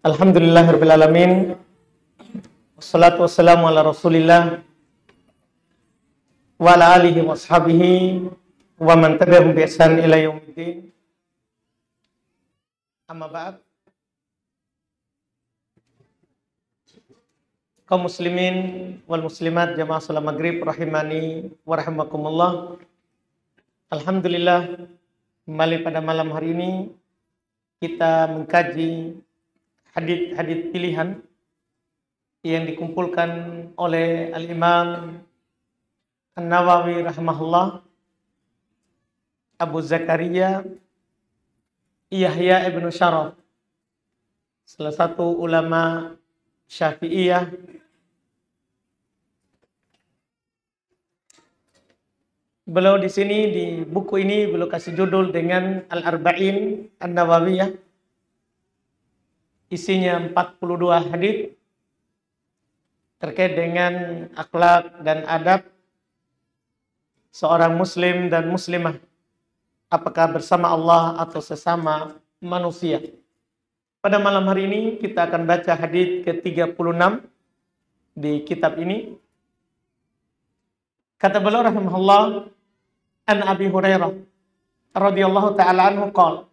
Alhamdulillahirrahmanirrahim Wassalatu wassalamu ala rasulillah Wa ala alihi wa sahabihi Wa man tabi'ahum bi ihsan ila Amma ba'd kaum muslimin wal muslimat jamaah salam maghrib rahimani wa rahimakumullah Alhamdulillah kembali pada malam hari ini kita mengkaji Hadit-hadit pilihan yang dikumpulkan oleh Al-Imam An-Nawawi rahimahullah Abu Zakaria Yahya ibn Sharaf salah satu ulama Syafi'iyah Beliau di sini di buku ini beliau kasih judul dengan Al-Arba'in An-Nawawiyah isinya 42 hadis terkait dengan akhlak dan adab seorang muslim dan muslimah apakah bersama Allah atau sesama manusia. Pada malam hari ini kita akan baca hadis ke-36 di kitab ini. Kata beliau rahimahullah an Abi Hurairah radhiyallahu taala anhu qala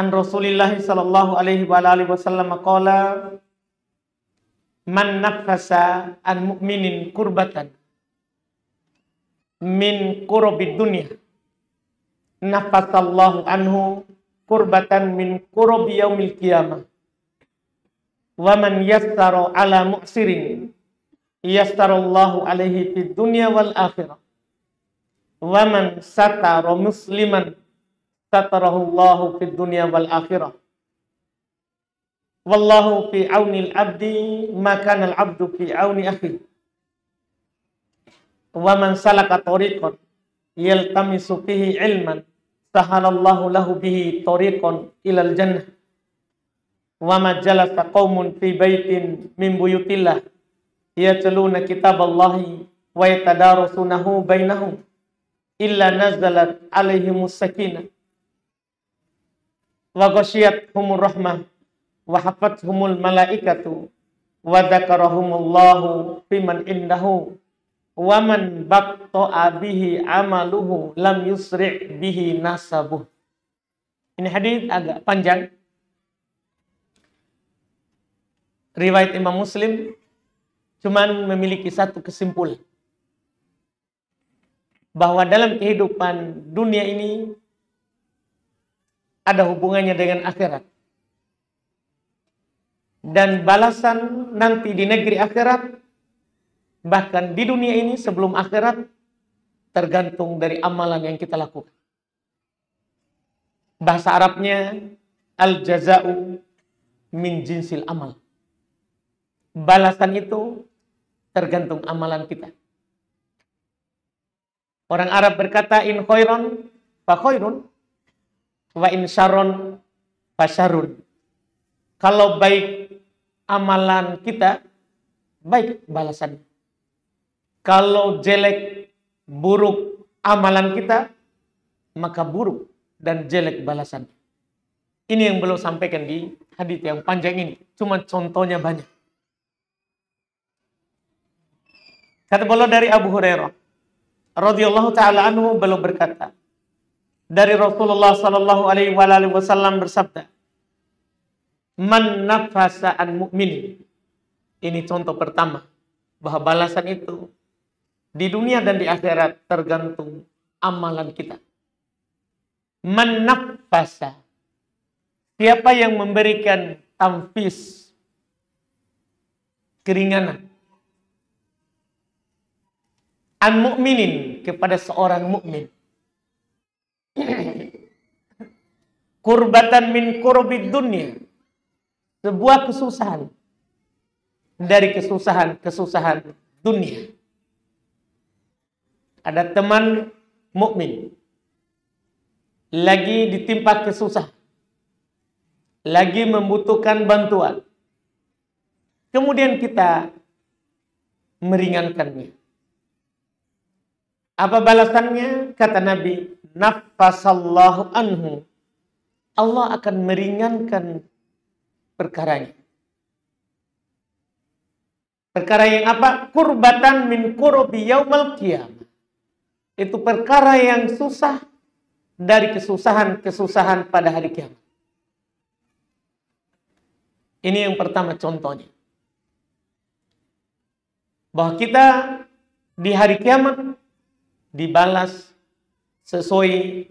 an Rasulillah sallallahu alaihi wa alihi wasallam qala man nafasa an mu'minin kurbatan min kurubid dunya nafasallahu anhu kurbatan min kurubi yaumil qiyamah wa man yastaru ala mu'sirin yassarallahu alaihi fid dunya wal akhirah wa man satara musliman ستره الله في الدنيا والآخرة والله في عون العبد ما كان العبد في عون أخيه ومن سلك طريقا يلتمس فيه علما سهل الله له به طريقا إلى الجنة وما جلس قوم في بيت من بيوت الله يتلون كتاب الله ويتدارسونه بينهم إلا نزلت عليهم السكينة wa ghasyiyat humur rahmah wa humul malaikatu wa dzakarahumullahu fiman indahu wa man baqta abihi amaluhu lam yusri' bihi nasabu. ini hadis agak panjang riwayat Imam Muslim cuman memiliki satu kesimpulan bahwa dalam kehidupan dunia ini ada hubungannya dengan akhirat. Dan balasan nanti di negeri akhirat, bahkan di dunia ini sebelum akhirat, tergantung dari amalan yang kita lakukan. Bahasa Arabnya, al-jaza'u min jinsil amal. Balasan itu tergantung amalan kita. Orang Arab berkata, in khairan fa khairun, Wa insyaron fasyarun. Kalau baik amalan kita, baik balasan. Kalau jelek, buruk amalan kita, maka buruk dan jelek balasan. Ini yang belum sampaikan di hadis yang panjang ini. Cuma contohnya banyak. Kata beliau dari Abu Hurairah radhiyallahu taala anhu beliau berkata, dari Rasulullah Sallallahu Alaihi Wasallam bersabda, "Man nafasa an Ini contoh pertama bahwa balasan itu di dunia dan di akhirat tergantung amalan kita. Man Siapa yang memberikan tampis keringanan an mu'minin kepada seorang mukmin kurbatan min kurbid dunia sebuah kesusahan dari kesusahan-kesusahan dunia ada teman mukmin lagi ditimpa kesusahan lagi membutuhkan bantuan kemudian kita meringankannya apa balasannya? Kata Nabi, nafasallahu anhu. Allah akan meringankan perkaranya. Perkara yang apa? Kurbatan min kurubi yaumal Itu perkara yang susah dari kesusahan-kesusahan pada hari kiamat. Ini yang pertama contohnya. Bahwa kita di hari kiamat dibalas sesuai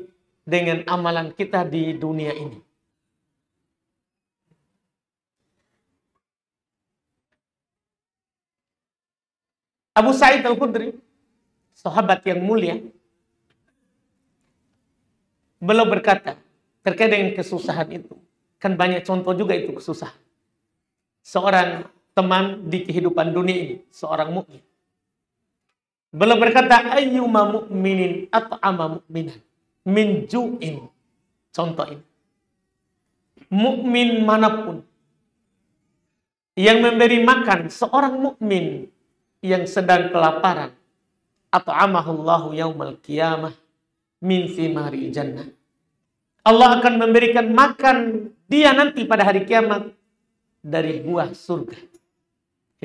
dengan amalan kita di dunia ini. Abu Sa'id Al-Khudri, sahabat yang mulia, beliau berkata terkait dengan kesusahan itu. Kan banyak contoh juga itu kesusahan. Seorang teman di kehidupan dunia ini, seorang mukmin. Belum berkata ayyuma mu'minin at'ama mu'minan min ju'in. Contoh ini. Mukmin manapun yang memberi makan seorang mukmin yang sedang kelaparan atau amahullahu yaumal qiyamah min thimari jannah. Allah akan memberikan makan dia nanti pada hari kiamat dari buah surga.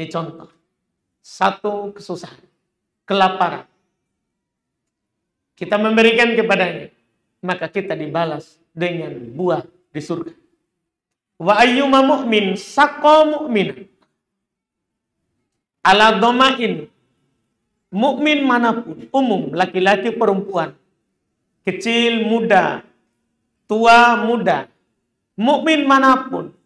Ini contoh. Satu kesusahan kelaparan. Kita memberikan kepadanya, maka kita dibalas dengan buah di surga. Wa ayyuma mu'min saqa mu'minan ala domain mukmin manapun umum laki-laki perempuan kecil muda tua muda mukmin manapun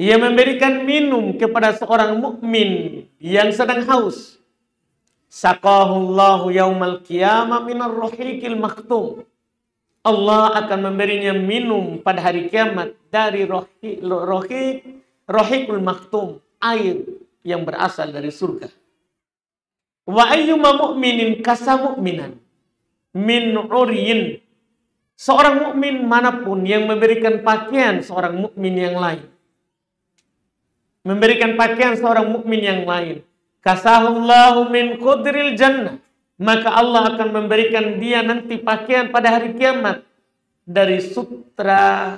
ia memberikan minum kepada seorang mukmin yang sedang haus Sakahullahu yaumal qiyamah minar rohikil maktum. Allah akan memberinya minum pada hari kiamat dari rohik, rohik, rohikul maktum, air yang berasal dari surga. Wa ayyuma mu'minin kasa mu'minan min uriyin. Seorang mukmin manapun yang memberikan pakaian seorang mukmin yang lain. Memberikan pakaian seorang mukmin yang lain kasahullahu min kudril jannah maka Allah akan memberikan dia nanti pakaian pada hari kiamat dari sutra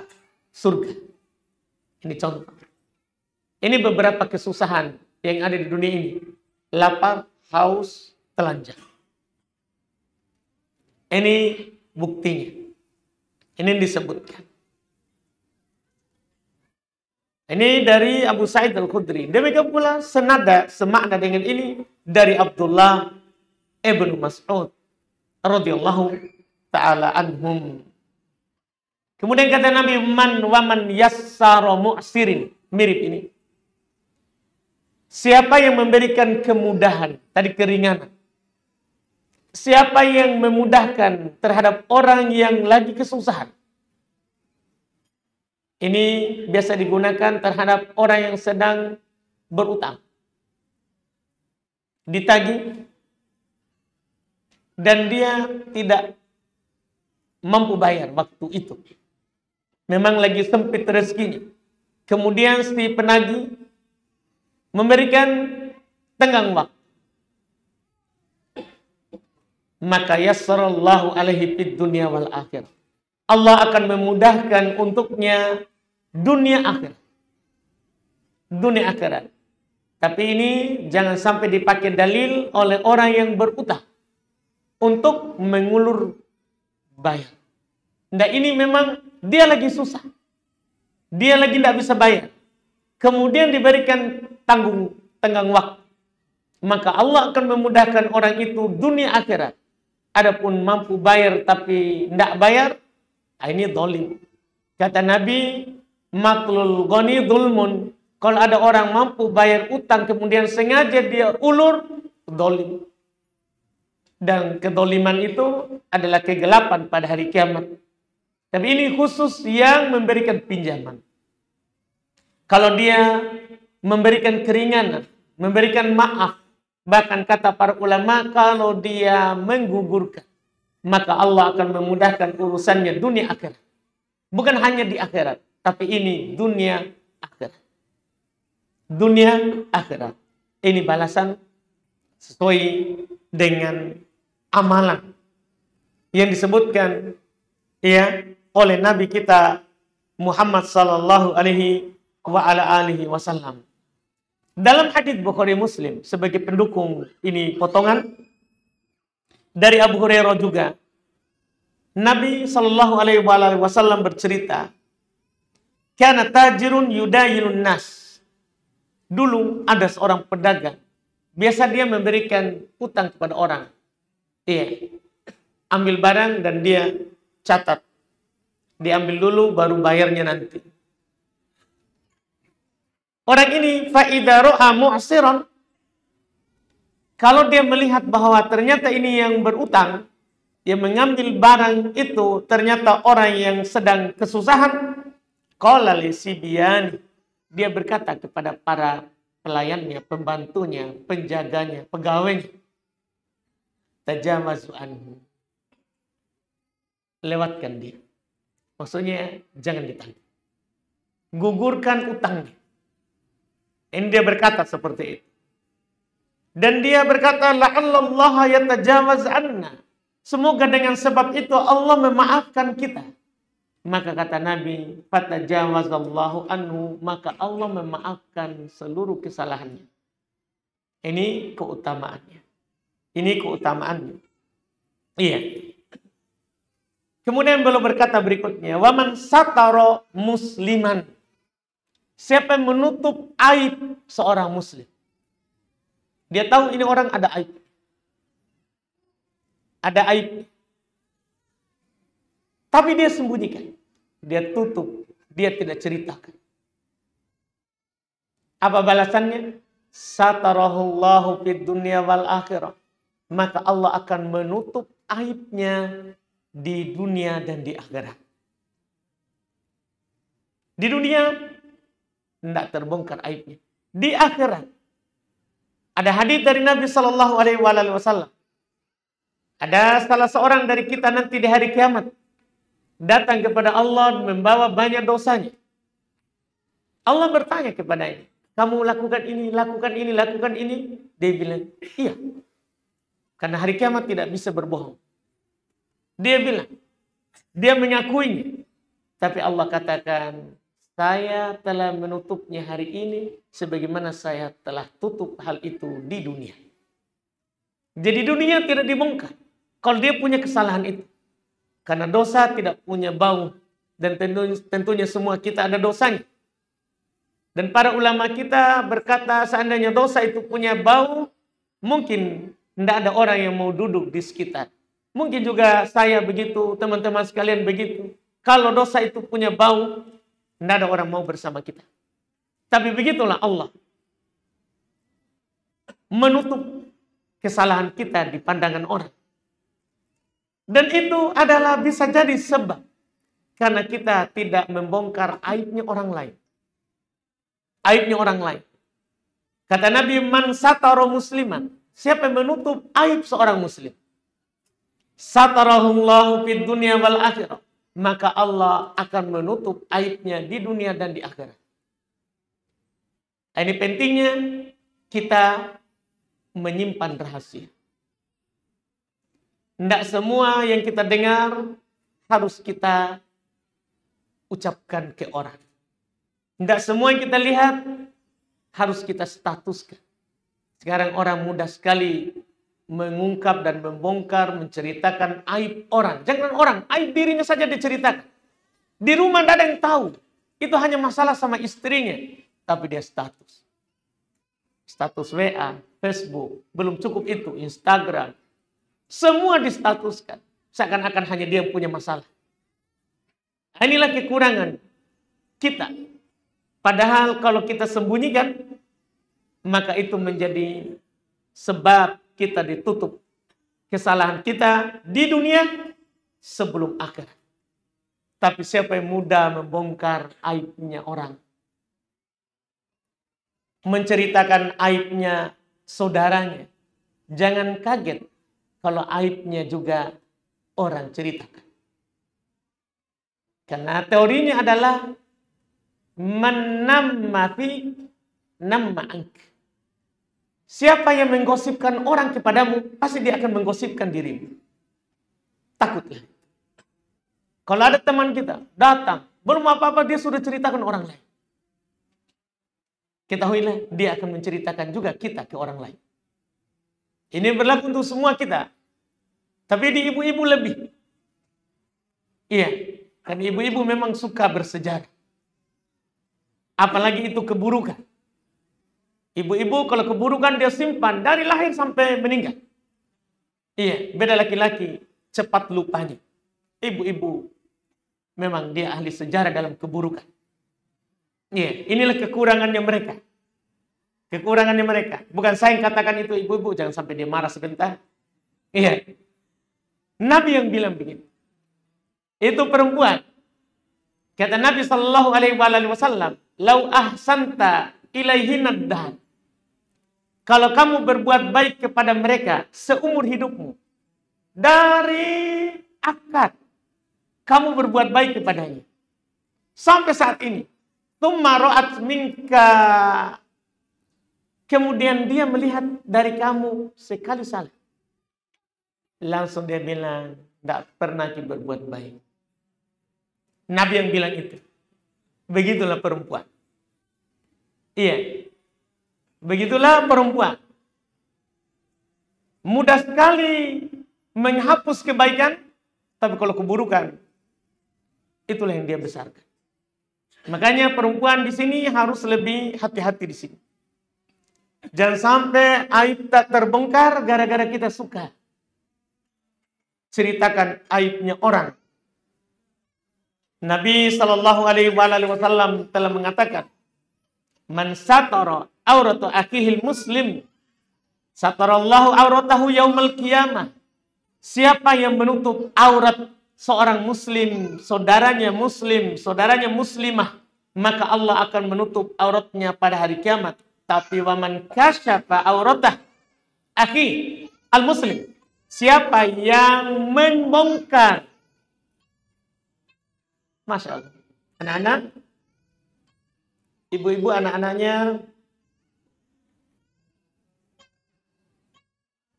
surga. Ini contoh. Ini beberapa kesusahan yang ada di dunia ini. Lapar, haus, telanjang. Ini buktinya. Ini disebutkan. Ini dari Abu Sa'id Al-Khudri. Demikian pula senada semakna dengan ini dari Abdullah Ibn Mas'ud radhiyallahu taala anhum. Kemudian kata Nabi man waman yassara mu'sirin. Mirip ini. Siapa yang memberikan kemudahan, tadi keringanan. Siapa yang memudahkan terhadap orang yang lagi kesusahan ini biasa digunakan terhadap orang yang sedang berutang. ditagi dan dia tidak mampu bayar waktu itu. Memang lagi sempit rezekinya. Kemudian si penagi memberikan tenggang waktu. Maka yassarallahu alaihi fid dunia wal akhir. Allah akan memudahkan untuknya dunia akhir. Dunia akhirat. Tapi ini jangan sampai dipakai dalil oleh orang yang berutang untuk mengulur bayar. Nah ini memang dia lagi susah. Dia lagi tidak bisa bayar. Kemudian diberikan tanggung tenggang waktu. Maka Allah akan memudahkan orang itu dunia akhirat. Adapun mampu bayar tapi tidak bayar, ah, ini dolim. Kata Nabi, matlul goni dulmun. Kalau ada orang mampu bayar utang kemudian sengaja dia ulur, dolim. Dan kedoliman itu adalah kegelapan pada hari kiamat. Tapi ini khusus yang memberikan pinjaman. Kalau dia memberikan keringanan, memberikan maaf, bahkan kata para ulama kalau dia menggugurkan, maka Allah akan memudahkan urusannya dunia akhirat. Bukan hanya di akhirat, tapi ini dunia akhirat. Dunia akhirat. Ini balasan sesuai dengan amalan yang disebutkan ya oleh Nabi kita Muhammad sallallahu alaihi wa ala alihi wasallam. Dalam hadis Bukhari Muslim sebagai pendukung ini potongan dari Abu Hurairah juga Nabi Shallallahu Alaihi Wasallam bercerita Kana tajirun yudayilun nas. Dulu ada seorang pedagang. Biasa dia memberikan utang kepada orang. Iya. Ambil barang dan dia catat. Diambil dulu baru bayarnya nanti. Orang ini fa'idha ro'a mu'siron. Kalau dia melihat bahwa ternyata ini yang berutang, yang mengambil barang itu ternyata orang yang sedang kesusahan, dia berkata kepada para pelayannya, pembantunya, penjaganya, pegawainya. Tajamazu anhu. Lewatkan dia. Maksudnya jangan ditanggung. Gugurkan utangnya. Ini dia berkata seperti itu. Dan dia berkata, La'allallaha anna. Semoga dengan sebab itu Allah memaafkan kita. Maka kata Nabi, fatajawazallahu anhu, maka Allah memaafkan seluruh kesalahannya. Ini keutamaannya. Ini keutamaannya. Iya. Kemudian beliau berkata berikutnya, waman sataro musliman. Siapa yang menutup aib seorang muslim? Dia tahu ini orang ada aib. Ada aib. Tapi dia sembunyikan. Dia tutup. Dia tidak ceritakan. Apa balasannya? Satarahullahu fid dunya wal akhirah. Maka Allah akan menutup aibnya di dunia dan di akhirat. Di dunia tidak terbongkar aibnya. Di akhirat ada hadis dari Nabi Shallallahu Alaihi Wasallam. Ada salah seorang dari kita nanti di hari kiamat datang kepada Allah membawa banyak dosanya. Allah bertanya kepada ini kamu lakukan ini, lakukan ini, lakukan ini. Dia bilang, iya. Karena hari kiamat tidak bisa berbohong. Dia bilang, dia menyakuinya. Tapi Allah katakan, saya telah menutupnya hari ini sebagaimana saya telah tutup hal itu di dunia. Jadi dunia tidak dibongkar. Kalau dia punya kesalahan itu. Karena dosa tidak punya bau. Dan tentunya, semua kita ada dosanya. Dan para ulama kita berkata seandainya dosa itu punya bau, mungkin tidak ada orang yang mau duduk di sekitar. Mungkin juga saya begitu, teman-teman sekalian begitu. Kalau dosa itu punya bau, tidak ada orang mau bersama kita. Tapi begitulah Allah. Menutup kesalahan kita di pandangan orang. Dan itu adalah bisa jadi sebab karena kita tidak membongkar aibnya orang lain. Aibnya orang lain. Kata Nabi, "Man satara musliman." Siapa yang menutup aib seorang muslim? Satarahullahu fid dunya wal akhirah. Maka Allah akan menutup aibnya di dunia dan di akhirat. Ini pentingnya kita menyimpan rahasia. Tidak semua yang kita dengar harus kita ucapkan ke orang. Tidak semua yang kita lihat harus kita statuskan. Sekarang orang mudah sekali mengungkap dan membongkar, menceritakan aib orang. Jangan orang, aib dirinya saja diceritakan. Di rumah tidak ada yang tahu. Itu hanya masalah sama istrinya. Tapi dia status. Status WA, Facebook, belum cukup itu. Instagram, semua distatuskan. Seakan-akan hanya dia yang punya masalah. Nah, inilah kekurangan kita. Padahal kalau kita sembunyikan, maka itu menjadi sebab kita ditutup kesalahan kita di dunia sebelum akhir. Tapi siapa yang mudah membongkar aibnya orang? Menceritakan aibnya saudaranya. Jangan kaget kalau aibnya juga orang ceritakan. Karena teorinya adalah nama nama Siapa yang menggosipkan orang kepadamu, pasti dia akan menggosipkan dirimu. Takutnya. Kalau ada teman kita datang, belum apa-apa dia sudah ceritakan orang lain. Ketahuilah dia akan menceritakan juga kita ke orang lain. Ini berlaku untuk semua kita. Tapi di ibu-ibu lebih. Iya, karena ibu-ibu memang suka bersejarah. Apalagi itu keburukan. Ibu-ibu kalau keburukan dia simpan dari lahir sampai meninggal. Iya, beda laki-laki cepat lupanya. Ibu-ibu memang dia ahli sejarah dalam keburukan. Iya, inilah kekurangannya mereka. Kekurangannya mereka. Bukan saya yang katakan itu ibu-ibu. Jangan sampai dia marah sebentar. Iya. Nabi yang bilang begini. Itu perempuan. Kata Nabi Shallallahu Alaihi Wasallam, "Lau ahsanta ilaihinna dahan." Kalau kamu berbuat baik kepada mereka seumur hidupmu, dari akad kamu berbuat baik kepadanya sampai saat ini. Tumma ro'at minka Kemudian dia melihat dari kamu sekali salah. Langsung dia bilang, tidak pernah kita berbuat baik. Nabi yang bilang itu. Begitulah perempuan. Iya. Begitulah perempuan. Mudah sekali menghapus kebaikan, tapi kalau keburukan, itulah yang dia besarkan. Makanya perempuan di sini harus lebih hati-hati di sini. Jangan sampai aib tak terbongkar gara-gara kita suka. Ceritakan aibnya orang. Nabi Shallallahu Alaihi Wasallam telah mengatakan, "Man satara auratu akhihil muslim, satarallahu auratahu yaumal qiyamah." Siapa yang menutup aurat seorang muslim, saudaranya muslim, saudaranya muslimah, maka Allah akan menutup auratnya pada hari kiamat. Tapi waman kasyafa auratah akhi al-muslim. Siapa yang membongkar Masya Allah. Anak-anak, ibu-ibu anak-anaknya,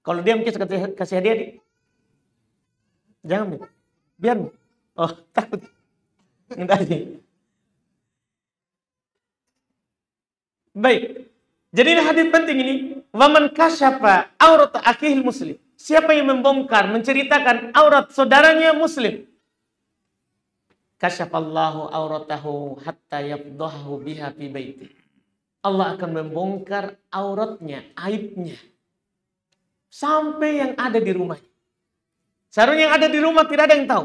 kalau dia mungkin kasih hadiah, di. jangan, nih. biar. Nih. Oh, takut. Enggak Baik. Jadi ini hadis penting ini. Waman kasyafa aurat akihil muslim. Siapa yang membongkar, menceritakan aurat saudaranya muslim. Kasyafallahu auratahu hatta yabdahu biha fi baiti. Allah akan membongkar auratnya, aibnya. Sampai yang ada di rumahnya. Seharusnya yang ada di rumah tidak ada yang tahu.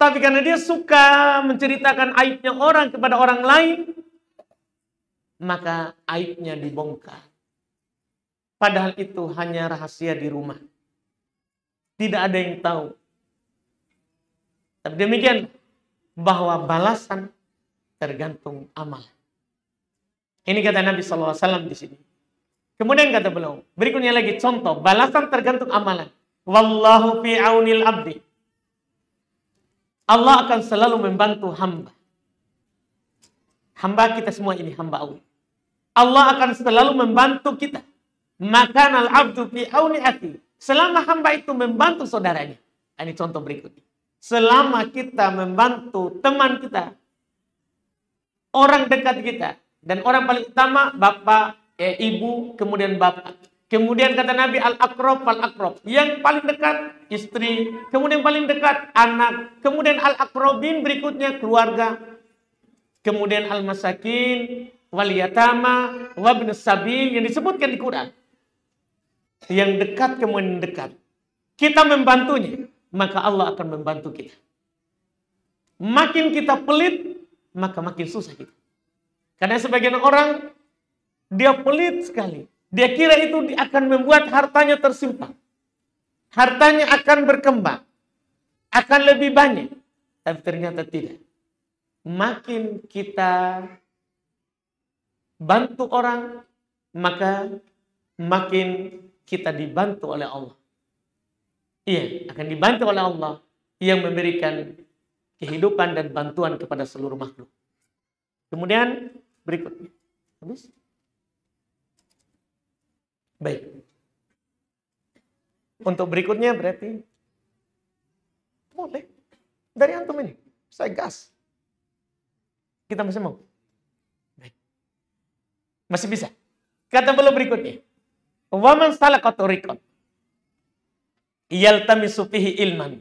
Tapi karena dia suka menceritakan aibnya orang kepada orang lain, maka aibnya dibongkar. Padahal itu hanya rahasia di rumah. Tidak ada yang tahu. Tapi demikian bahwa balasan tergantung amal. Ini kata Nabi SAW di sini. Kemudian kata beliau, berikutnya lagi contoh, balasan tergantung amalan. Wallahu fi aunil abdi. Allah akan selalu membantu hamba. Hamba kita semua ini hamba Allah. Allah akan selalu membantu kita. Maka al abdu fi auni ati. Selama hamba itu membantu saudaranya. Nah, ini contoh berikutnya. Selama kita membantu teman kita, orang dekat kita, dan orang paling utama bapak, eh, ibu, kemudian bapak. Kemudian kata Nabi al-akrob al-akrob. Yang paling dekat istri, kemudian paling dekat anak, kemudian al-akrobin berikutnya keluarga, kemudian al-masakin, wal yatama wabn sabil yang disebutkan di Quran. Yang dekat kemudian dekat. Kita membantunya, maka Allah akan membantu kita. Makin kita pelit, maka makin susah kita. Karena sebagian orang dia pelit sekali. Dia kira itu akan membuat hartanya tersimpan. Hartanya akan berkembang. Akan lebih banyak. Tapi ternyata tidak. Makin kita bantu orang, maka makin kita dibantu oleh Allah. Iya, akan dibantu oleh Allah yang memberikan kehidupan dan bantuan kepada seluruh makhluk. Kemudian berikutnya. Habis? Baik. Untuk berikutnya berarti boleh. Dari antum ini, saya gas. Kita masih mau. Masih bisa. Kata belum berikutnya. Waman salakatu urikot. Yaltamisu sufihi ilman.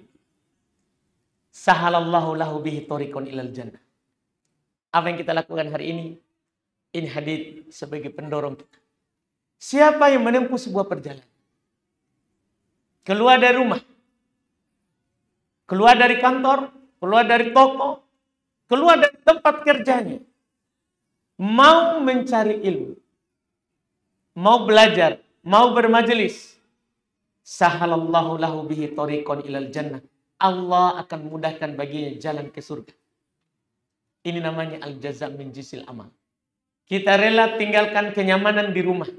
Sahalallahu lahu bihi torikon ilal jannah. Apa yang kita lakukan hari ini? Ini hadith sebagai pendorong kita. Siapa yang menempuh sebuah perjalanan? Keluar dari rumah. Keluar dari kantor. Keluar dari toko. Keluar dari tempat kerjanya mau mencari ilmu, mau belajar, mau bermajelis, sahalallahu lahu bihi tariqan ilal jannah. Allah akan mudahkan baginya jalan ke surga. Ini namanya al-jaza min jisil amal. Kita rela tinggalkan kenyamanan di rumah.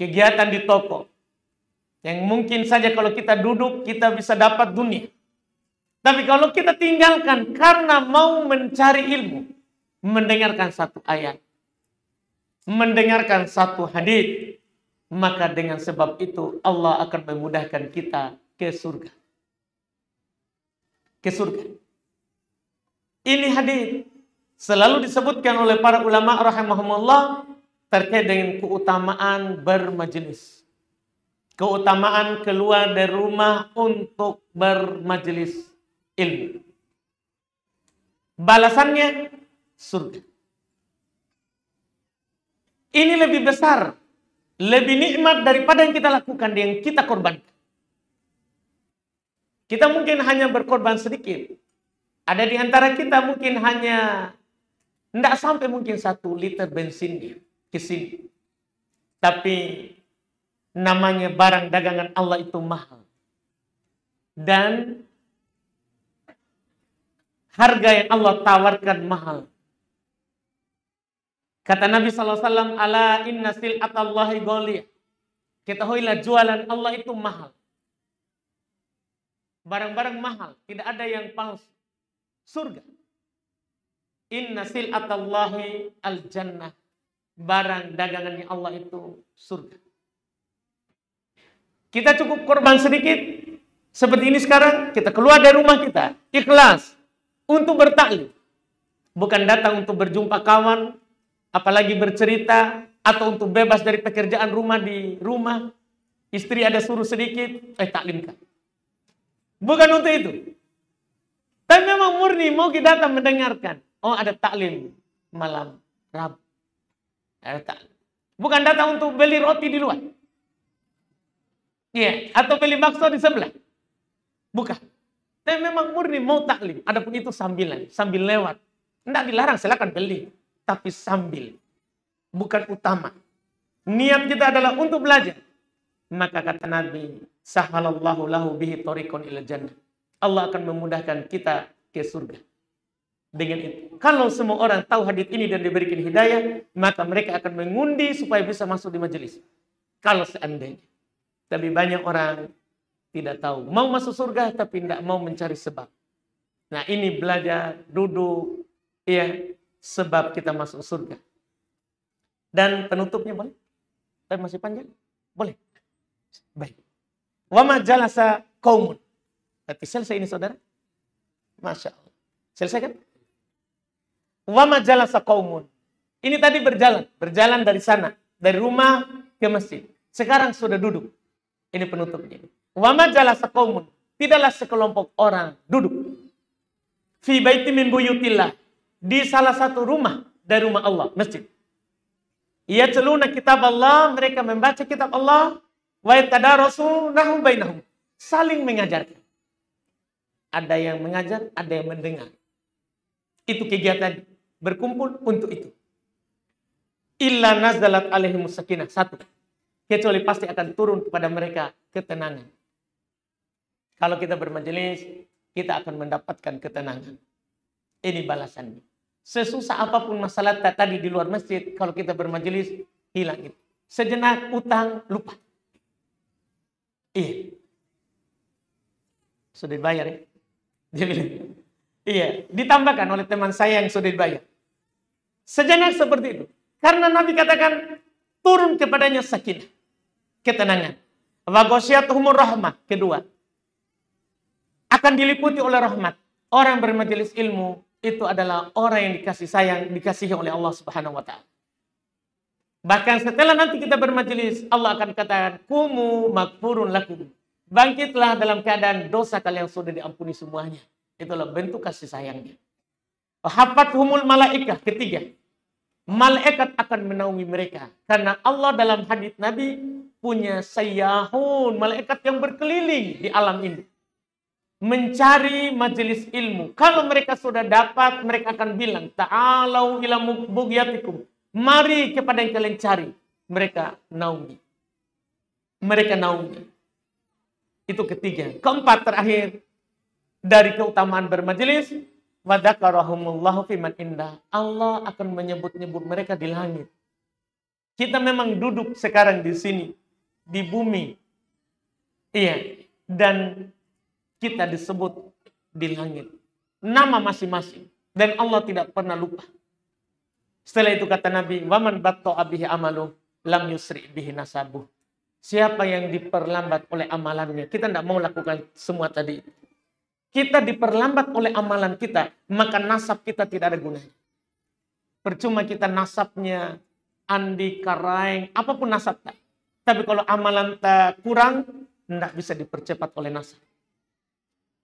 Kegiatan di toko. Yang mungkin saja kalau kita duduk kita bisa dapat dunia. Tapi kalau kita tinggalkan karena mau mencari ilmu, mendengarkan satu ayat, mendengarkan satu hadis, maka dengan sebab itu Allah akan memudahkan kita ke surga. Ke surga. Ini hadis selalu disebutkan oleh para ulama rahimahumullah terkait dengan keutamaan bermajelis. Keutamaan keluar dari rumah untuk bermajelis ilmu. Balasannya surga. Ini lebih besar, lebih nikmat daripada yang kita lakukan, yang kita korbankan. Kita mungkin hanya berkorban sedikit. Ada di antara kita mungkin hanya tidak sampai mungkin satu liter bensin ke sini. Tapi namanya barang dagangan Allah itu mahal. Dan harga yang Allah tawarkan mahal. Kata Nabi SAW, Ala inna sil'atallahi goliyah. Ketahuilah jualan Allah itu mahal. Barang-barang mahal, tidak ada yang palsu. Surga. Inna sil'atallahi al-jannah. Barang dagangannya Allah itu surga. Kita cukup korban sedikit. Seperti ini sekarang, kita keluar dari rumah kita. Ikhlas. Untuk bertaklim. Bukan datang untuk berjumpa kawan, apalagi bercerita atau untuk bebas dari pekerjaan rumah di rumah, istri ada suruh sedikit, eh taklimkan. Bukan untuk itu. Tapi memang murni mau kita datang mendengarkan. Oh ada taklim malam rab Ada taklim. Bukan datang untuk beli roti di luar. Iya, yeah. atau beli bakso di sebelah. Bukan. Tapi memang murni mau taklim. Adapun itu sambilan, sambil lewat. Tidak dilarang, silakan beli tapi sambil, bukan utama. Niat kita adalah untuk belajar. Maka kata Nabi, sahalallahu lahu bihi torikon ila jannah. Allah akan memudahkan kita ke surga. Dengan itu, kalau semua orang tahu hadis ini dan diberikan hidayah, maka mereka akan mengundi supaya bisa masuk di majelis. Kalau seandainya. Tapi banyak orang tidak tahu. Mau masuk surga tapi tidak mau mencari sebab. Nah ini belajar, duduk, ya sebab kita masuk surga. Dan penutupnya boleh? Tapi eh, masih panjang? Boleh. Baik. Wa majalasa kaumun. Berarti selesai ini saudara? Masya Allah. Selesai kan? Wa majalasa kaumun. Ini tadi berjalan. Berjalan dari sana. Dari rumah ke masjid. Sekarang sudah duduk. Ini penutupnya. Wa majalasa kaumun. Tidaklah sekelompok orang duduk. Fi baiti min buyutillah di salah satu rumah dari rumah Allah, masjid. Ia celuna kitab Allah, mereka membaca kitab Allah, wa yatadarasunahu bainahum. Saling mengajar. Ada yang mengajar, ada yang mendengar. Itu kegiatan berkumpul untuk itu. Illa nazalat alaihim sakinah. Satu. Kecuali pasti akan turun kepada mereka ketenangan. Kalau kita bermajelis, kita akan mendapatkan ketenangan. Ini balasannya. Sesusah apapun masalah tadi di luar masjid, kalau kita bermajelis, hilang itu. Sejenak utang, lupa. Iya. Sudah dibayar ya? Dia bilang. Iya, ditambahkan oleh teman saya yang sudah dibayar. Sejenak seperti itu. Karena Nabi katakan, turun kepadanya sakinah. Ketenangan. Wagosyatuhumur rahmah. Kedua. Akan diliputi oleh rahmat. Orang bermajelis ilmu itu adalah orang yang dikasih sayang, dikasihi oleh Allah Subhanahu wa taala. Bahkan setelah nanti kita bermajelis, Allah akan katakan, "Kumu makfurun lakum." Bangkitlah dalam keadaan dosa kalian sudah diampuni semuanya. Itulah bentuk kasih sayangnya. Hafat humul malaikah ketiga. Malaikat akan menaungi mereka. Karena Allah dalam hadits Nabi punya sayyahun. Malaikat yang berkeliling di alam ini mencari majelis ilmu. Kalau mereka sudah dapat, mereka akan bilang, Ta'alau ilamu bugyatikum. Mari kepada yang kalian cari. Mereka naungi. Mereka naungi. Itu ketiga. Keempat terakhir, dari keutamaan bermajelis, Wadakarahumullahu indah. Allah akan menyebut-nyebut mereka di langit. Kita memang duduk sekarang di sini, di bumi. Iya. Dan kita disebut di langit. Nama masing-masing. Dan Allah tidak pernah lupa. Setelah itu kata Nabi, "Waman batto abihi amalu lam yusri bihi nasabuh." Siapa yang diperlambat oleh amalannya? Kita tidak mau lakukan semua tadi. Kita diperlambat oleh amalan kita, maka nasab kita tidak ada gunanya. Percuma kita nasabnya Andi Karaeng, apapun nasab tak. Tapi kalau amalan tak kurang, tidak bisa dipercepat oleh nasab.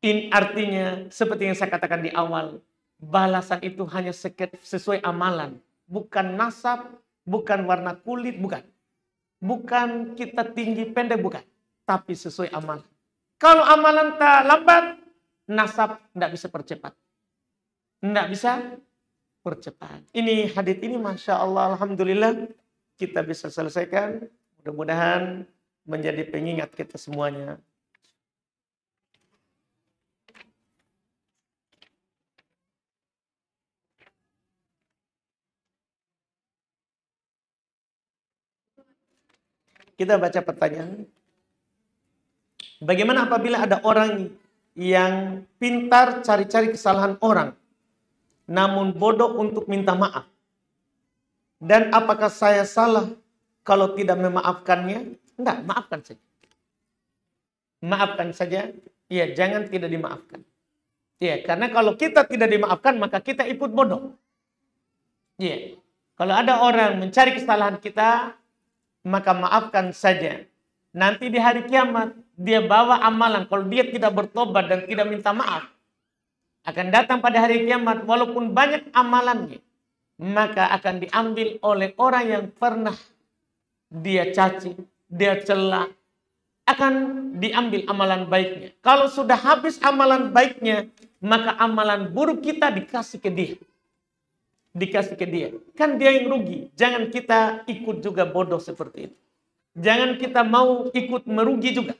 In artinya seperti yang saya katakan di awal, balasan itu hanya sesuai amalan, bukan nasab, bukan warna kulit, bukan. Bukan kita tinggi pendek, bukan. Tapi sesuai amalan. Kalau amalan tak lambat, nasab tidak bisa percepat. Tidak bisa percepat. Ini hadit ini Masya Allah, Alhamdulillah kita bisa selesaikan. Mudah-mudahan menjadi pengingat kita semuanya. Kita baca pertanyaan. Bagaimana apabila ada orang yang pintar cari-cari kesalahan orang, namun bodoh untuk minta maaf? Dan apakah saya salah kalau tidak memaafkannya? Enggak, maafkan saja. Maafkan saja. Iya, jangan tidak dimaafkan. Iya, karena kalau kita tidak dimaafkan, maka kita ikut bodoh. Iya. Kalau ada orang mencari kesalahan kita, maka maafkan saja. Nanti di hari kiamat dia bawa amalan kalau dia tidak bertobat dan tidak minta maaf akan datang pada hari kiamat walaupun banyak amalannya maka akan diambil oleh orang yang pernah dia caci, dia celah akan diambil amalan baiknya. Kalau sudah habis amalan baiknya, maka amalan buruk kita dikasih ke dia dikasih ke dia. Kan dia yang rugi. Jangan kita ikut juga bodoh seperti itu. Jangan kita mau ikut merugi juga.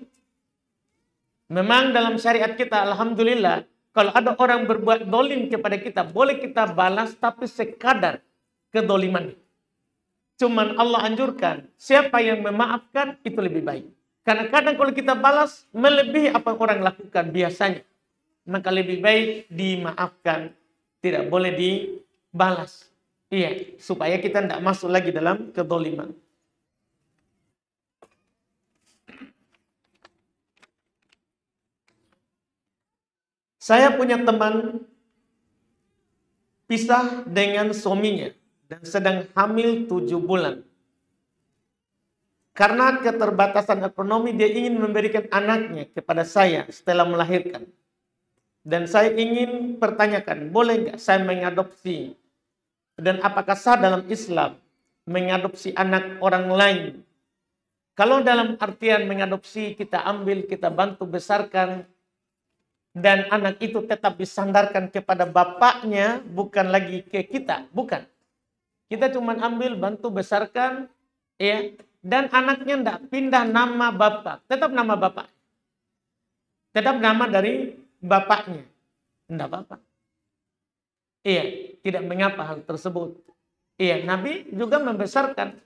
Memang dalam syariat kita, Alhamdulillah, kalau ada orang berbuat dolim kepada kita, boleh kita balas tapi sekadar kedoliman. Cuman Allah anjurkan, siapa yang memaafkan itu lebih baik. Karena kadang kalau kita balas melebihi apa yang orang lakukan biasanya. Maka lebih baik dimaafkan. Tidak boleh di balas. Iya, supaya kita tidak masuk lagi dalam kedoliman. Saya punya teman pisah dengan suaminya dan sedang hamil tujuh bulan. Karena keterbatasan ekonomi dia ingin memberikan anaknya kepada saya setelah melahirkan. Dan saya ingin pertanyakan, boleh nggak saya mengadopsi dan apakah sah dalam Islam mengadopsi anak orang lain? Kalau dalam artian mengadopsi kita ambil, kita bantu besarkan dan anak itu tetap disandarkan kepada bapaknya bukan lagi ke kita, bukan. Kita cuma ambil bantu besarkan ya dan anaknya tidak pindah nama bapak, tetap nama bapak. Tetap nama dari bapaknya. Tidak bapak. Iya, tidak mengapa hal tersebut. Iya, Nabi juga membesarkan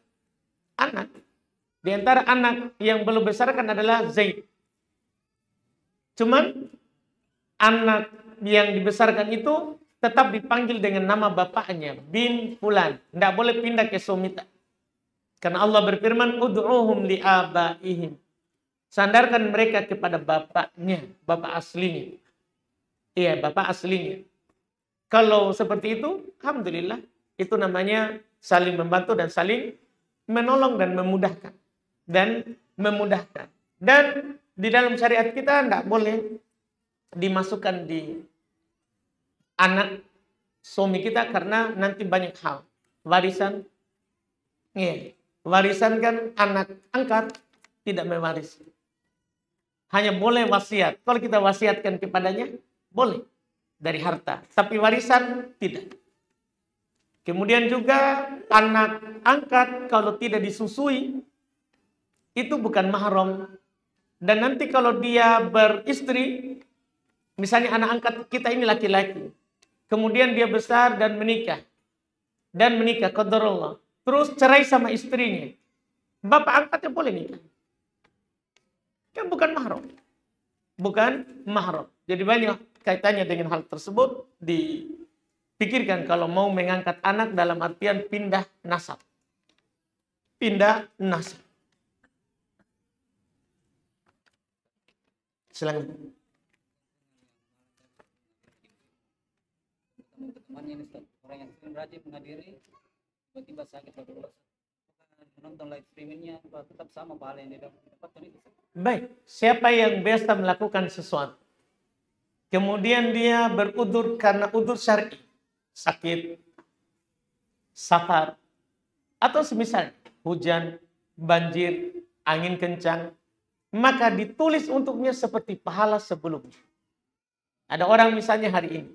anak. Di antara anak yang belum besarkan adalah Zaid. Cuman anak yang dibesarkan itu tetap dipanggil dengan nama bapaknya bin Fulan. Tidak boleh pindah ke suami. Karena Allah berfirman, Udu'uhum li'abaihim. Sandarkan mereka kepada bapaknya, bapak aslinya. Iya, bapak aslinya. Kalau seperti itu, alhamdulillah, itu namanya saling membantu dan saling menolong dan memudahkan dan memudahkan. Dan di dalam syariat kita tidak boleh dimasukkan di anak suami kita karena nanti banyak hal warisan Iya, warisan kan anak angkat tidak mewarisi hanya boleh wasiat kalau kita wasiatkan kepadanya boleh dari harta, tapi warisan tidak. Kemudian juga anak angkat kalau tidak disusui itu bukan mahram. Dan nanti kalau dia beristri, misalnya anak angkat kita ini laki-laki, kemudian dia besar dan menikah. Dan menikah, qadarullah. Terus cerai sama istrinya. Bapak angkatnya boleh nikah. Kan bukan mahram. Bukan mahram. Jadi banyak kaitannya dengan hal tersebut dipikirkan kalau mau mengangkat anak dalam artian pindah nasab. Pindah nasab. Silakan. Temannya orang yang sering rajin menghadiri tiba-tiba sakit atau menonton live streamingnya tetap sama pahala yang didapatkan ini. Baik, siapa yang biasa melakukan sesuatu Kemudian dia berudur karena udur syar'i, sakit, safar, atau semisal hujan, banjir, angin kencang, maka ditulis untuknya seperti pahala sebelumnya. Ada orang misalnya hari ini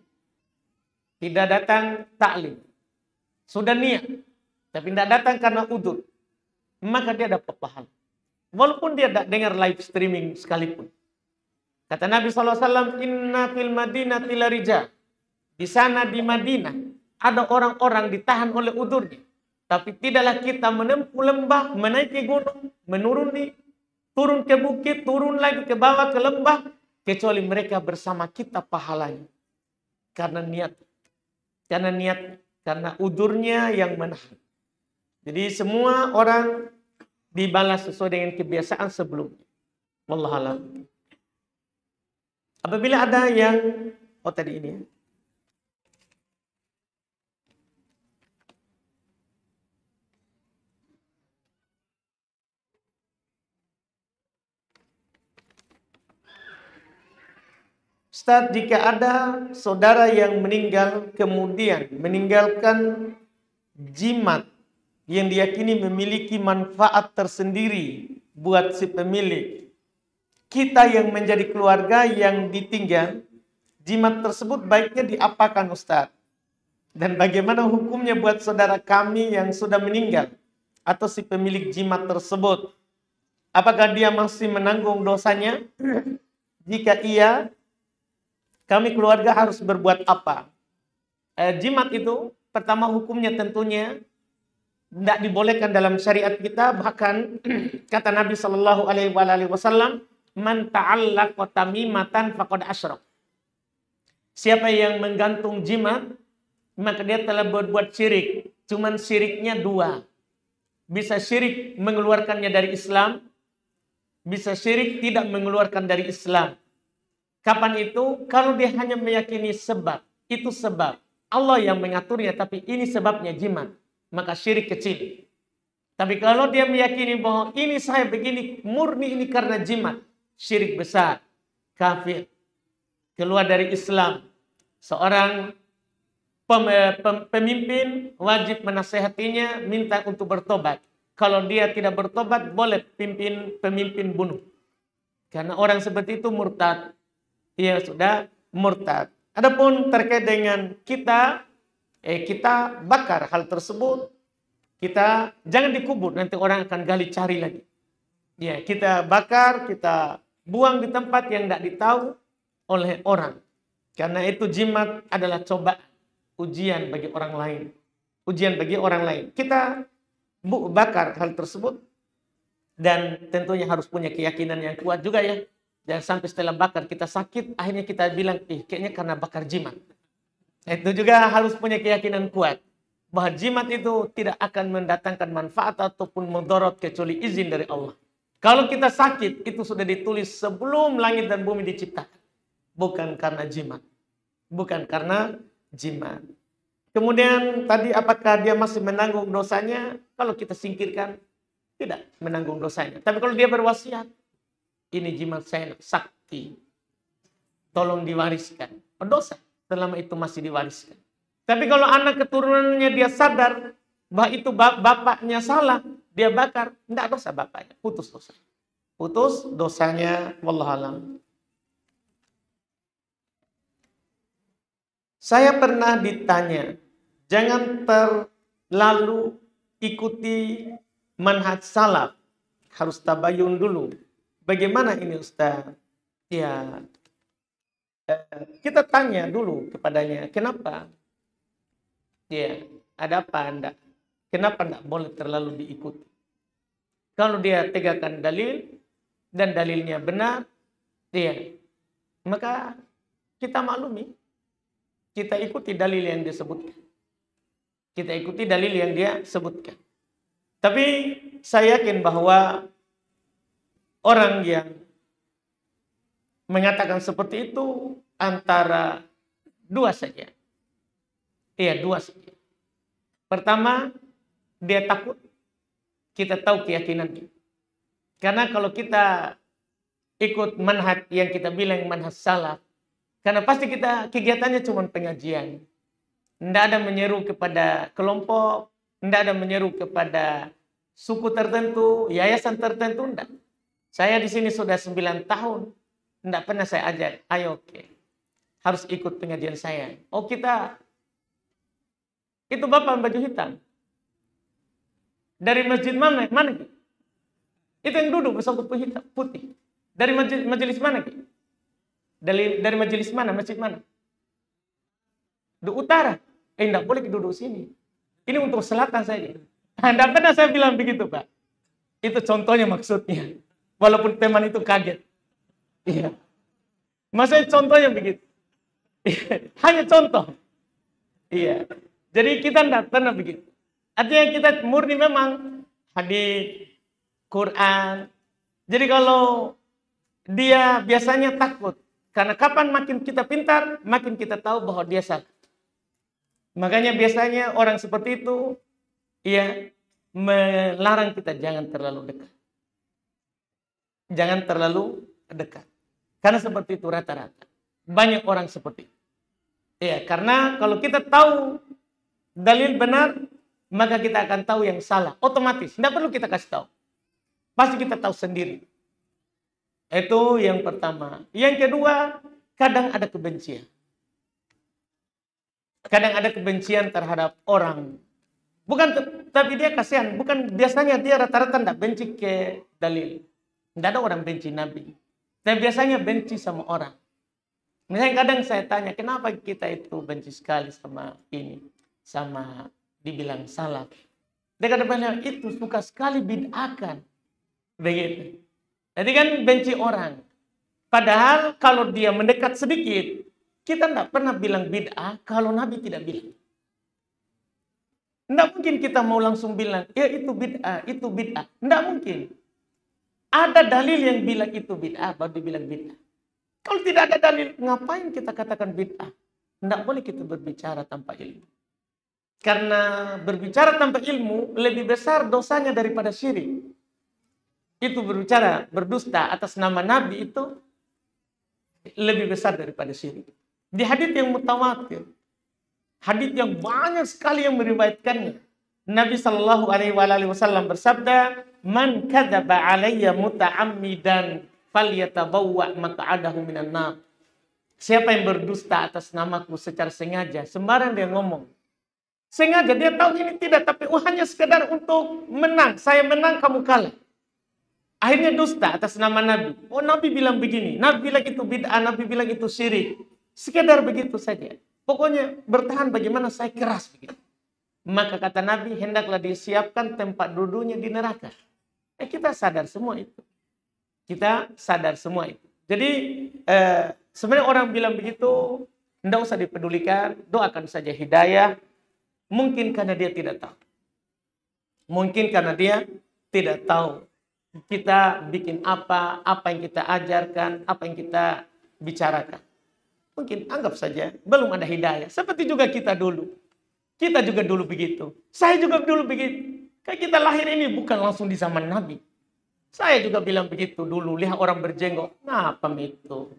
tidak datang taklim, sudah niat, tapi tidak datang karena udur, maka dia dapat pahala. Walaupun dia tidak dengar live streaming sekalipun. Kata Nabi SAW, Inna fil Madinah tilarija. Di sana di Madinah, ada orang-orang ditahan oleh udurnya. Tapi tidaklah kita menempuh lembah, menaiki gunung, menuruni, turun ke bukit, turun lagi ke bawah, ke lembah. Kecuali mereka bersama kita pahalanya. Karena niat. Karena niat. Karena udurnya yang menahan. Jadi semua orang dibalas sesuai dengan kebiasaan sebelumnya. Wallahualam. Apabila ada yang oh tadi ini ya. Ustaz, jika ada saudara yang meninggal kemudian meninggalkan jimat yang diyakini memiliki manfaat tersendiri buat si pemilik kita yang menjadi keluarga yang ditinggal, jimat tersebut baiknya diapakan Ustaz? Dan bagaimana hukumnya buat saudara kami yang sudah meninggal atau si pemilik jimat tersebut? Apakah dia masih menanggung dosanya? Jika iya, kami keluarga harus berbuat apa? Eh, jimat itu pertama hukumnya tentunya tidak dibolehkan dalam syariat kita bahkan kata Nabi Shallallahu Alaihi Wasallam man ta'allaqa tamimatan faqad asyrak. Siapa yang menggantung jimat, maka dia telah berbuat syirik. Cuman syiriknya dua. Bisa syirik mengeluarkannya dari Islam, bisa syirik tidak mengeluarkan dari Islam. Kapan itu? Kalau dia hanya meyakini sebab. Itu sebab. Allah yang mengaturnya, tapi ini sebabnya jimat. Maka syirik kecil. Tapi kalau dia meyakini bahwa ini saya begini, murni ini karena jimat syirik besar, kafir, keluar dari Islam. Seorang eh, pemimpin wajib menasehatinya minta untuk bertobat. Kalau dia tidak bertobat, boleh pimpin pemimpin bunuh. Karena orang seperti itu murtad. Ia sudah murtad. Adapun terkait dengan kita, eh, kita bakar hal tersebut. Kita jangan dikubur, nanti orang akan gali cari lagi. Ya, kita bakar, kita buang di tempat yang tidak ditahu oleh orang. Karena itu jimat adalah coba ujian bagi orang lain. Ujian bagi orang lain. Kita bakar hal tersebut dan tentunya harus punya keyakinan yang kuat juga ya. dan sampai setelah bakar kita sakit, akhirnya kita bilang, ih kayaknya karena bakar jimat. Itu juga harus punya keyakinan kuat. Bahwa jimat itu tidak akan mendatangkan manfaat ataupun mendorot kecuali izin dari Allah. Kalau kita sakit, itu sudah ditulis sebelum langit dan bumi diciptakan. Bukan karena jimat. Bukan karena jimat. Kemudian tadi apakah dia masih menanggung dosanya? Kalau kita singkirkan, tidak menanggung dosanya. Tapi kalau dia berwasiat, ini jimat saya sakti. Tolong diwariskan. Dosa selama itu masih diwariskan. Tapi kalau anak keturunannya dia sadar bahwa itu bapaknya salah, dia bakar, tidak dosa bapaknya, putus dosa. Putus dosanya, wallahualam. Saya pernah ditanya, jangan terlalu ikuti manhaj salaf. Harus tabayun dulu. Bagaimana ini Ustaz? Ya, eh, kita tanya dulu kepadanya, kenapa? Ya, ada apa Anda? Kenapa tidak boleh terlalu diikuti? Kalau dia tegakkan dalil dan dalilnya benar, dia maka kita maklumi, kita ikuti dalil yang disebutkan. Kita ikuti dalil yang dia sebutkan. Tapi saya yakin bahwa orang yang mengatakan seperti itu antara dua saja. Iya, dua saja. Pertama, dia takut kita tahu keyakinan keyakinannya. Karena kalau kita ikut manhat yang kita bilang manhat salah, karena pasti kita kegiatannya cuma pengajian. Tidak ada menyeru kepada kelompok, tidak ada menyeru kepada suku tertentu, yayasan tertentu, tidak. Saya di sini sudah 9 tahun, tidak pernah saya ajak, ayo oke, okay. harus ikut pengajian saya. Oh kita, itu Bapak baju hitam, dari masjid mana? Mana Itu yang duduk bersangkut putih. Dari majelis mana ki? Dari dari majelis mana? Masjid mana? Di utara. Eh, tidak boleh duduk sini. Ini untuk selatan saja. Anda nah, pernah saya bilang begitu, Pak. Itu contohnya maksudnya. Walaupun teman itu kaget. Iya. Maksudnya contohnya begitu. Iya. Hanya contoh. Iya. Jadi kita tidak pernah begitu. Artinya kita murni memang hadis, Quran. Jadi kalau dia biasanya takut. Karena kapan makin kita pintar, makin kita tahu bahwa dia sakit. Makanya biasanya orang seperti itu, ya melarang kita jangan terlalu dekat. Jangan terlalu dekat. Karena seperti itu rata-rata. Banyak orang seperti itu. Ya, karena kalau kita tahu dalil benar, maka kita akan tahu yang salah. Otomatis, tidak perlu kita kasih tahu. Pasti kita tahu sendiri. Itu yang pertama. Yang kedua, kadang ada kebencian. Kadang ada kebencian terhadap orang. Bukan, tapi dia kasihan. Bukan biasanya dia rata-rata tidak benci ke dalil. Tidak ada orang benci Nabi. Tapi biasanya benci sama orang. Misalnya kadang saya tanya, kenapa kita itu benci sekali sama ini, sama dibilang salah dekat depannya itu suka sekali bid'akan. Begitu. Jadi kan benci orang. Padahal kalau dia mendekat sedikit, kita tidak pernah bilang bid'ah kalau Nabi tidak bilang. Tidak mungkin kita mau langsung bilang, ya itu bid'ah, itu bid'ah. Tidak mungkin. Ada dalil yang bilang itu bid'ah, baru dibilang bid'ah. Kalau tidak ada dalil, ngapain kita katakan bid'ah? Tidak boleh kita berbicara tanpa ilmu. Karena berbicara tanpa ilmu lebih besar dosanya daripada syirik. Itu berbicara berdusta atas nama Nabi itu lebih besar daripada syirik. Di hadis yang mutawatir, hadis yang banyak sekali yang meriwayatkannya. Nabi Shallallahu Alaihi Wasallam bersabda, "Man kadzaba alayya muta'ammidan falyatabawwa maq'adahu minan nar." Siapa yang berdusta atas namaku secara sengaja, sembarang dia ngomong, Sengaja dia tahu ini tidak, tapi oh, hanya sekedar untuk menang. Saya menang, kamu kalah. Akhirnya dusta atas nama Nabi. Oh Nabi bilang begini, Nabi bilang itu bid'ah, Nabi bilang itu syirik. Sekedar begitu saja. Pokoknya bertahan bagaimana saya keras begitu. Maka kata Nabi, hendaklah disiapkan tempat duduknya di neraka. Eh kita sadar semua itu. Kita sadar semua itu. Jadi eh, sebenarnya orang bilang begitu, tidak usah dipedulikan, doakan saja hidayah, Mungkin karena dia tidak tahu. Mungkin karena dia tidak tahu kita bikin apa, apa yang kita ajarkan, apa yang kita bicarakan. Mungkin anggap saja belum ada hidayah. Seperti juga kita dulu. Kita juga dulu begitu. Saya juga dulu begitu. Kayak kita lahir ini bukan langsung di zaman Nabi. Saya juga bilang begitu dulu. Lihat orang berjenggok. Kenapa itu?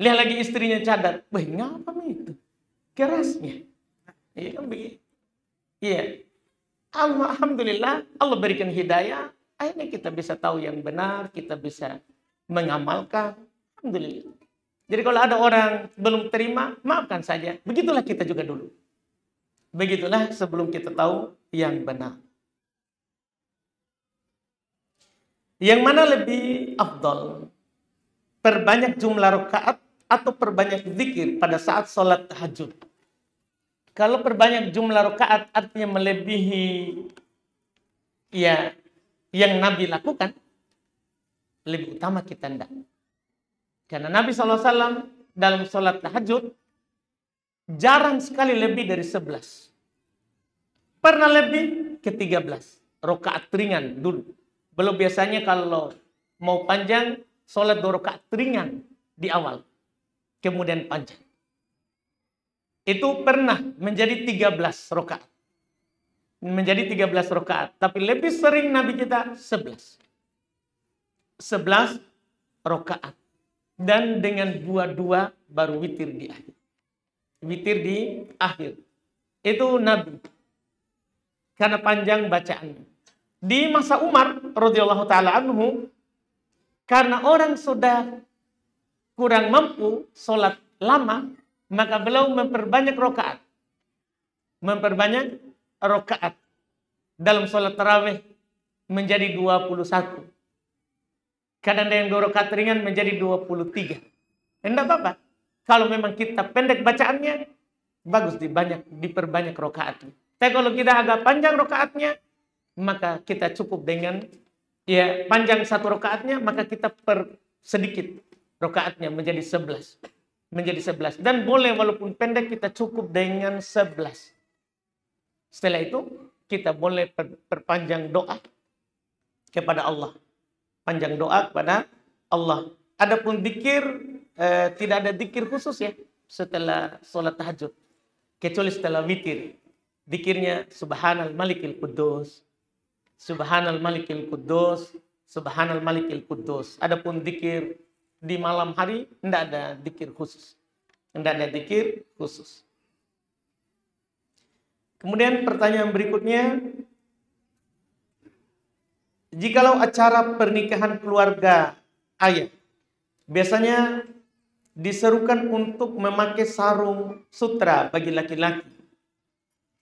Lihat lagi istrinya cadar. Wih, ngapa itu? Kerasnya. Iya kan begitu. Iya. Alhamdulillah Allah berikan hidayah. Akhirnya kita bisa tahu yang benar, kita bisa mengamalkan. Alhamdulillah. Jadi kalau ada orang belum terima, maafkan saja. Begitulah kita juga dulu. Begitulah sebelum kita tahu yang benar. Yang mana lebih afdol? Perbanyak jumlah rakaat atau perbanyak zikir pada saat sholat tahajud? Kalau perbanyak jumlah rakaat artinya melebihi ya yang Nabi lakukan, lebih utama kita tidak. Karena Nabi SAW dalam sholat tahajud jarang sekali lebih dari 11. Pernah lebih ke 13. Rokaat ringan dulu. Belum biasanya kalau mau panjang, sholat dua rokaat ringan di awal. Kemudian panjang itu pernah menjadi 13 rakaat. Menjadi 13 rakaat, tapi lebih sering Nabi kita 11. 11 rakaat. Dan dengan dua-dua baru witir di akhir. Witir di akhir. Itu Nabi. Karena panjang bacaannya. Di masa Umar radhiyallahu taala anhu karena orang sudah kurang mampu sholat lama maka beliau memperbanyak rokaat. Memperbanyak rokaat. Dalam sholat terawih menjadi 21. Kadang yang dua rokaat ringan menjadi 23. Tidak apa-apa. Kalau memang kita pendek bacaannya, bagus dibanyak, diperbanyak rokaatnya. Tapi kalau kita agak panjang rokaatnya, maka kita cukup dengan ya panjang satu rokaatnya, maka kita per sedikit rokaatnya menjadi sebelas menjadi 11 dan boleh walaupun pendek kita cukup dengan 11. Setelah itu kita boleh per perpanjang doa kepada Allah. Panjang doa kepada Allah. Adapun dikir eh, tidak ada dikir khusus ya setelah sholat tahajud kecuali setelah witir. Dikirnya Subhanal Malikil Kudus, Subhanal Malikil Kudus, Subhanal Malikil Kudus. Adapun dikir di malam hari tidak ada dikir khusus. Tidak ada dikir khusus. Kemudian pertanyaan berikutnya, jikalau acara pernikahan keluarga ayah, biasanya diserukan untuk memakai sarung sutra bagi laki-laki.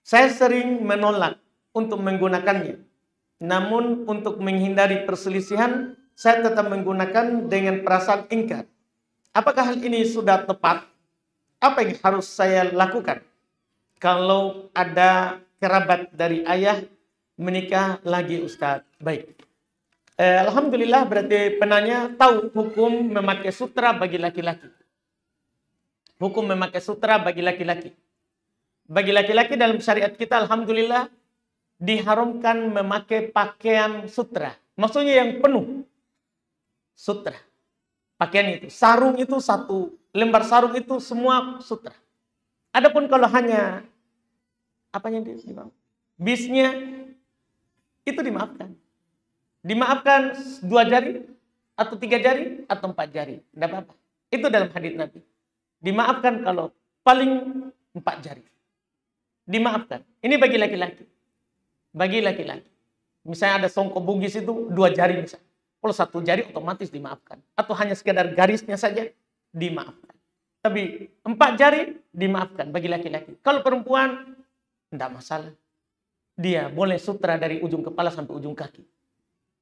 Saya sering menolak untuk menggunakannya. Namun untuk menghindari perselisihan, saya tetap menggunakan dengan perasaan ingkar. Apakah hal ini sudah tepat? Apa yang harus saya lakukan? Kalau ada kerabat dari ayah menikah lagi Ustaz. Baik. Eh, Alhamdulillah berarti penanya tahu hukum memakai sutra bagi laki-laki. Hukum memakai sutra bagi laki-laki. Bagi laki-laki dalam syariat kita Alhamdulillah diharamkan memakai pakaian sutra. Maksudnya yang penuh sutra. Pakaian itu, sarung itu satu lembar sarung itu semua sutra. Adapun kalau hanya apa yang dia dimaafkan? Bisnya itu dimaafkan. Dimaafkan dua jari atau tiga jari atau empat jari, tidak apa-apa. Itu dalam hadis Nabi. Dimaafkan kalau paling empat jari. Dimaafkan. Ini bagi laki-laki. Bagi laki-laki. Misalnya ada songkok bugis itu dua jari misalnya. Kalau satu jari otomatis dimaafkan. Atau hanya sekedar garisnya saja dimaafkan. Tapi empat jari dimaafkan bagi laki-laki. Kalau perempuan, tidak masalah. Dia boleh sutra dari ujung kepala sampai ujung kaki.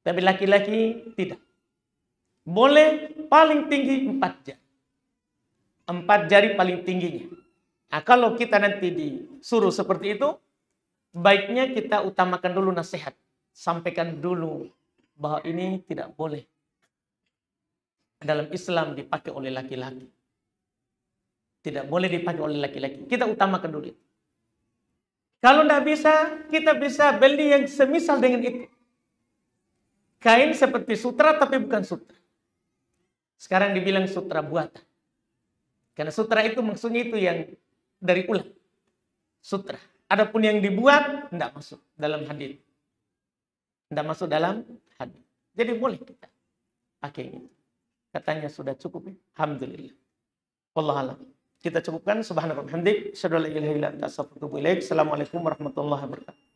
Tapi laki-laki tidak. Boleh paling tinggi empat jari. Empat jari paling tingginya. Nah, kalau kita nanti disuruh seperti itu, baiknya kita utamakan dulu nasihat. Sampaikan dulu bahwa ini tidak boleh dalam Islam dipakai oleh laki-laki. Tidak boleh dipakai oleh laki-laki. Kita utamakan dulu itu. Kalau tidak bisa, kita bisa beli yang semisal dengan itu. Kain seperti sutra tapi bukan sutra. Sekarang dibilang sutra buatan. Karena sutra itu maksudnya itu yang dari ulang. Sutra. Adapun yang dibuat tidak masuk dalam hadir Tidak masuk dalam hadir. Jadi boleh kita pakai ini. Katanya sudah cukup ya. Alhamdulillah. Wallah alam. Kita cukupkan. Subhanallah. Alhamdulillah. Assalamualaikum warahmatullahi wabarakatuh.